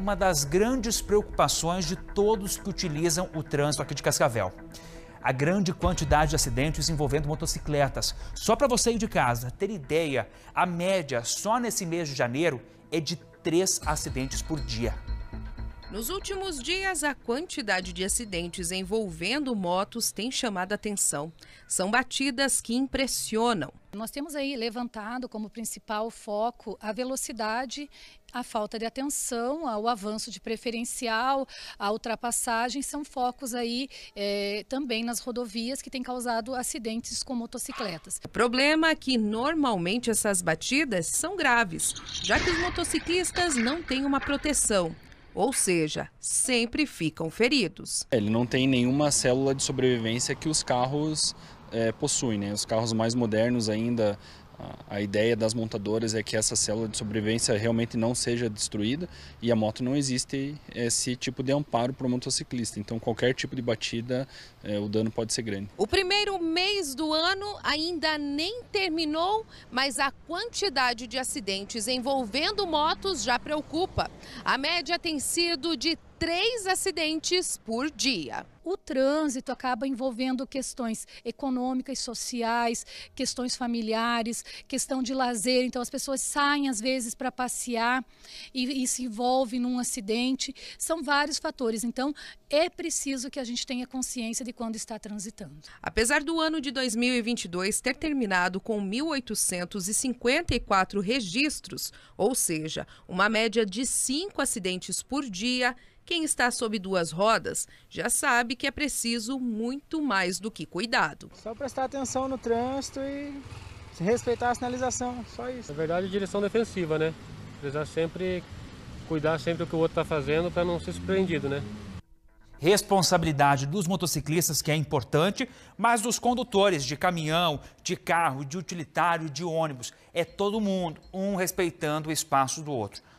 uma das grandes preocupações de todos que utilizam o trânsito aqui de Cascavel. A grande quantidade de acidentes envolvendo motocicletas. Só para você ir de casa ter ideia, a média só nesse mês de janeiro é de três acidentes por dia. Nos últimos dias, a quantidade de acidentes envolvendo motos tem chamado a atenção. São batidas que impressionam. Nós temos aí levantado como principal foco a velocidade, a falta de atenção, o avanço de preferencial, a ultrapassagem, são focos aí é, também nas rodovias que têm causado acidentes com motocicletas. O problema é que normalmente essas batidas são graves, já que os motociclistas não têm uma proteção ou seja, sempre ficam feridos. É, ele não tem nenhuma célula de sobrevivência que os carros é, possuem, né? Os carros mais modernos ainda, ah, a ideia das montadoras é que essa célula de sobrevivência realmente não seja destruída e a moto não existe esse tipo de amparo para o motociclista. Então, qualquer tipo de batida, eh, o dano pode ser grande. O primeiro mês do ano ainda nem terminou, mas a quantidade de acidentes envolvendo motos já preocupa. A média tem sido de três acidentes por dia. O trânsito acaba envolvendo questões econômicas, sociais, questões familiares, questões questão de lazer, então as pessoas saem às vezes para passear e, e se envolvem num acidente. São vários fatores. Então é preciso que a gente tenha consciência de quando está transitando. Apesar do ano de 2022 ter terminado com 1.854 registros, ou seja, uma média de cinco acidentes por dia, quem está sob duas rodas já sabe que é preciso muito mais do que cuidado. Só prestar atenção no trânsito e se respeitar a sinalização, só isso. Na verdade, direção defensiva, né? Precisar sempre cuidar sempre do que o outro está fazendo para não ser surpreendido, né? Responsabilidade dos motociclistas que é importante, mas dos condutores de caminhão, de carro, de utilitário, de ônibus. É todo mundo, um respeitando o espaço do outro.